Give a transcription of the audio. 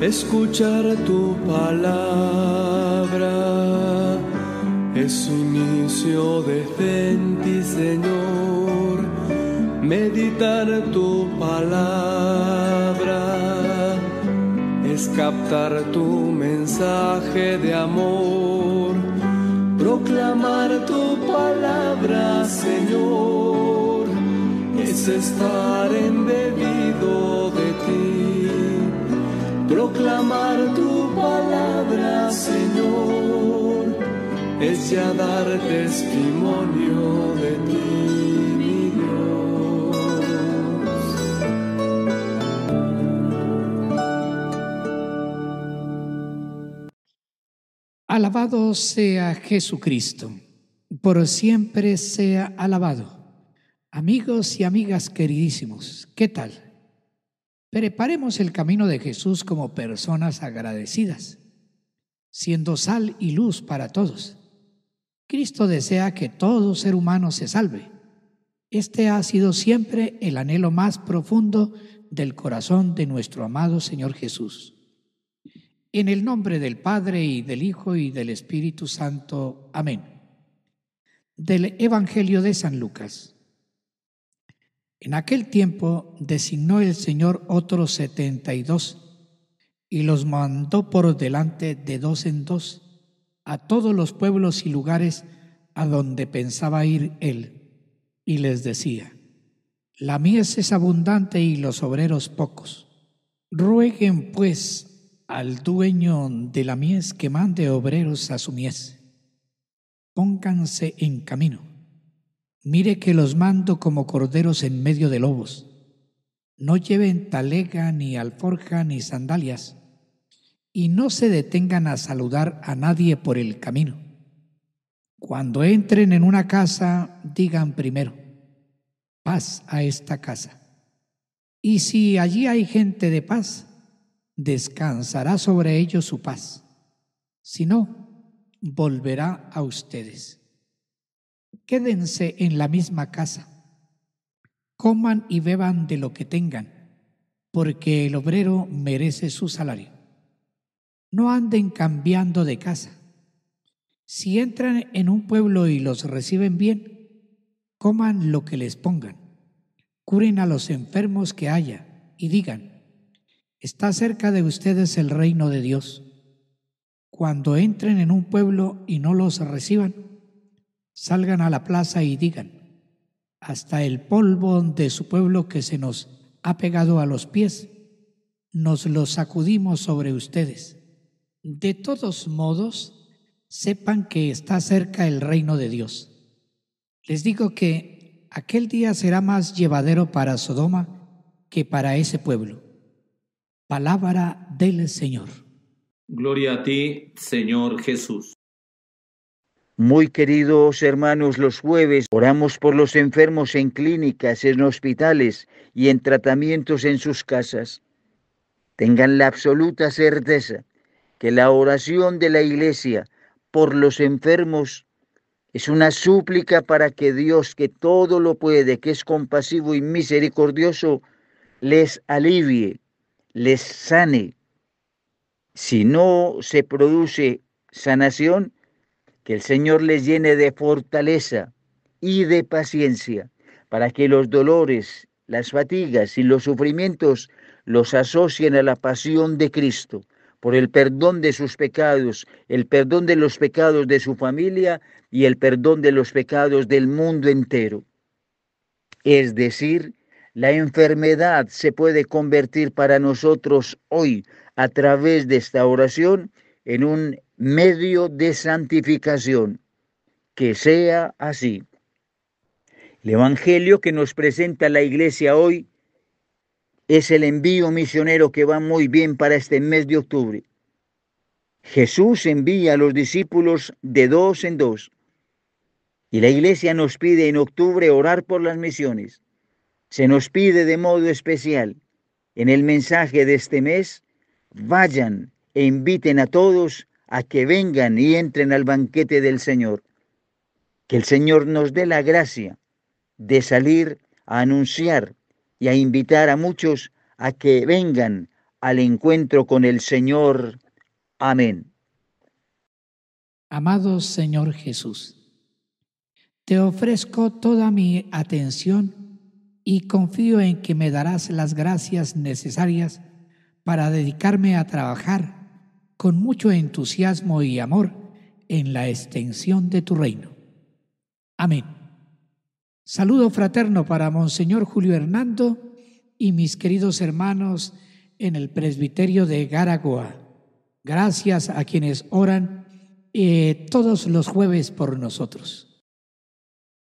Escuchar tu palabra es inicio de en ti, Señor. Meditar tu palabra es captar tu mensaje de amor. Proclamar tu palabra, Señor, es estar embebido de ti proclamar tu palabra, Señor, es dar testimonio de ti. mi Alabado sea Jesucristo, por siempre sea alabado. Amigos y amigas queridísimos, ¿qué tal? Preparemos el camino de Jesús como personas agradecidas, siendo sal y luz para todos. Cristo desea que todo ser humano se salve. Este ha sido siempre el anhelo más profundo del corazón de nuestro amado Señor Jesús. En el nombre del Padre y del Hijo y del Espíritu Santo. Amén. Del Evangelio de San Lucas. En aquel tiempo designó el Señor otros setenta y dos y los mandó por delante de dos en dos a todos los pueblos y lugares a donde pensaba ir él, y les decía, La mies es abundante y los obreros pocos. Rueguen pues al dueño de la mies que mande obreros a su mies. Pónganse en camino. Mire que los mando como corderos en medio de lobos. No lleven talega, ni alforja, ni sandalias, y no se detengan a saludar a nadie por el camino. Cuando entren en una casa, digan primero, paz a esta casa. Y si allí hay gente de paz, descansará sobre ellos su paz. Si no, volverá a ustedes quédense en la misma casa, coman y beban de lo que tengan, porque el obrero merece su salario. No anden cambiando de casa. Si entran en un pueblo y los reciben bien, coman lo que les pongan, curen a los enfermos que haya y digan, está cerca de ustedes el reino de Dios. Cuando entren en un pueblo y no los reciban, salgan a la plaza y digan, hasta el polvo de su pueblo que se nos ha pegado a los pies, nos lo sacudimos sobre ustedes. De todos modos, sepan que está cerca el reino de Dios. Les digo que aquel día será más llevadero para Sodoma que para ese pueblo. Palabra del Señor. Gloria a ti, Señor Jesús. Muy queridos hermanos, los jueves oramos por los enfermos en clínicas, en hospitales y en tratamientos en sus casas. Tengan la absoluta certeza que la oración de la iglesia por los enfermos es una súplica para que Dios, que todo lo puede, que es compasivo y misericordioso, les alivie, les sane. Si no se produce sanación, que el Señor les llene de fortaleza y de paciencia para que los dolores, las fatigas y los sufrimientos los asocien a la pasión de Cristo por el perdón de sus pecados, el perdón de los pecados de su familia y el perdón de los pecados del mundo entero. Es decir, la enfermedad se puede convertir para nosotros hoy a través de esta oración en un medio de santificación. Que sea así. El Evangelio que nos presenta la iglesia hoy es el envío misionero que va muy bien para este mes de octubre. Jesús envía a los discípulos de dos en dos. Y la iglesia nos pide en octubre orar por las misiones. Se nos pide de modo especial en el mensaje de este mes, vayan e inviten a todos a que vengan y entren al banquete del Señor. Que el Señor nos dé la gracia de salir a anunciar y a invitar a muchos a que vengan al encuentro con el Señor. Amén. Amado Señor Jesús, te ofrezco toda mi atención y confío en que me darás las gracias necesarias para dedicarme a trabajar con mucho entusiasmo y amor en la extensión de tu reino. Amén. Saludo fraterno para Monseñor Julio Hernando y mis queridos hermanos en el presbiterio de Garagoa. Gracias a quienes oran eh, todos los jueves por nosotros.